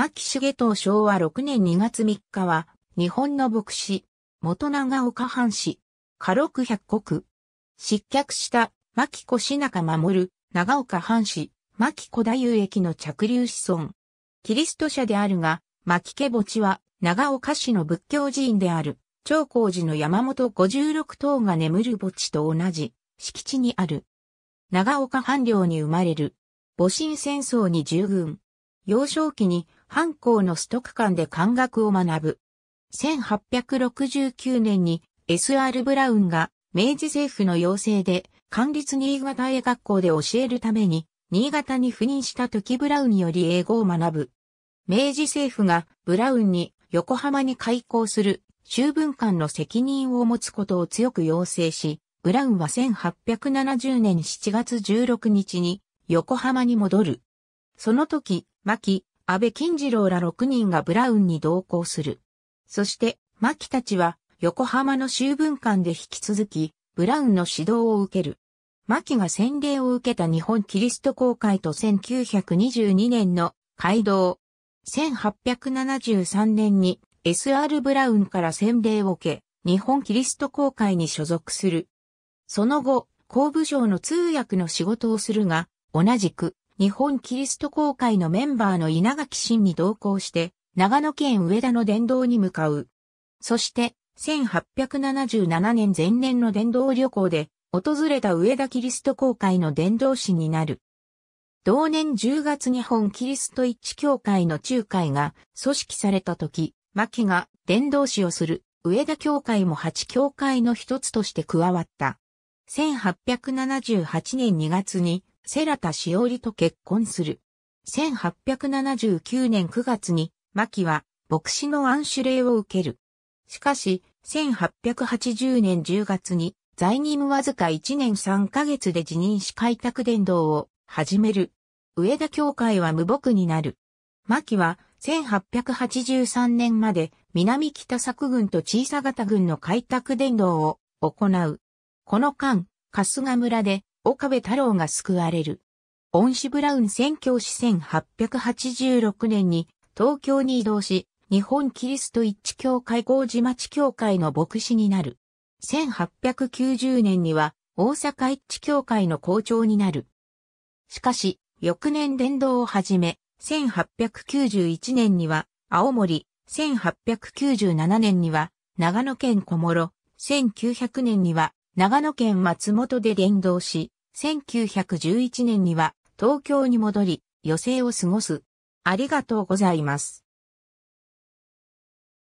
牧重藤昭和6年2月3日は、日本の牧師、元長岡藩士、家禄百国。失脚した牧子品中守、長岡藩士、牧子太夫駅の着流子孫。キリスト者であるが、牧家墓地は、長岡市の仏教寺院である、長光寺の山本五十六頭が眠る墓地と同じ、敷地にある。長岡藩領に生まれる。戊辰戦争に従軍。幼少期に藩校のストク間で漢学を学ぶ。1869年に S.R. ブラウンが明治政府の要請で管立新潟英学校で教えるために新潟に赴任した時ブラウンより英語を学ぶ。明治政府がブラウンに横浜に開校する修文館の責任を持つことを強く要請し、ブラウンは1870年7月16日に横浜に戻る。その時、牧、安倍金次郎ら6人がブラウンに同行する。そして、牧たちは、横浜の修文館で引き続き、ブラウンの指導を受ける。牧が洗礼を受けた日本キリスト公会と1922年の街道。1873年に SR ブラウンから洗礼を受け、日本キリスト公会に所属する。その後、工部省の通訳の仕事をするが、同じく日本キリスト公会のメンバーの稲垣真に同行して、長野県上田の伝道に向かう。そして、1877年前年の伝道旅行で、訪れた上田キリスト公会の伝道師になる。同年10月日本キリスト一致協会の仲介が組織された時、牧が伝道師をする上田協会も八協会の一つとして加わった。1878年2月にセラタしおりと結婚する。1879年9月に、牧は、牧師の暗種令を受ける。しかし、1880年10月に、在任わずか1年3ヶ月で辞任し開拓伝道を始める。上田教会は無牧になる。牧は、1883年まで南北作軍と小さ型軍の開拓伝道を行う。この間、春日村で岡部太郎が救われる。恩師ブラウン宣教師1886年に東京に移動し、日本キリスト一致協会工事町協会の牧師になる。1890年には大阪一致協会の校長になる。しかし、翌年伝道を始め、1891年には青森、1897年には長野県小諸、1900年には長野県松本で伝道し、1911年には東京に戻り、余生を過ごす。ありがとうございます。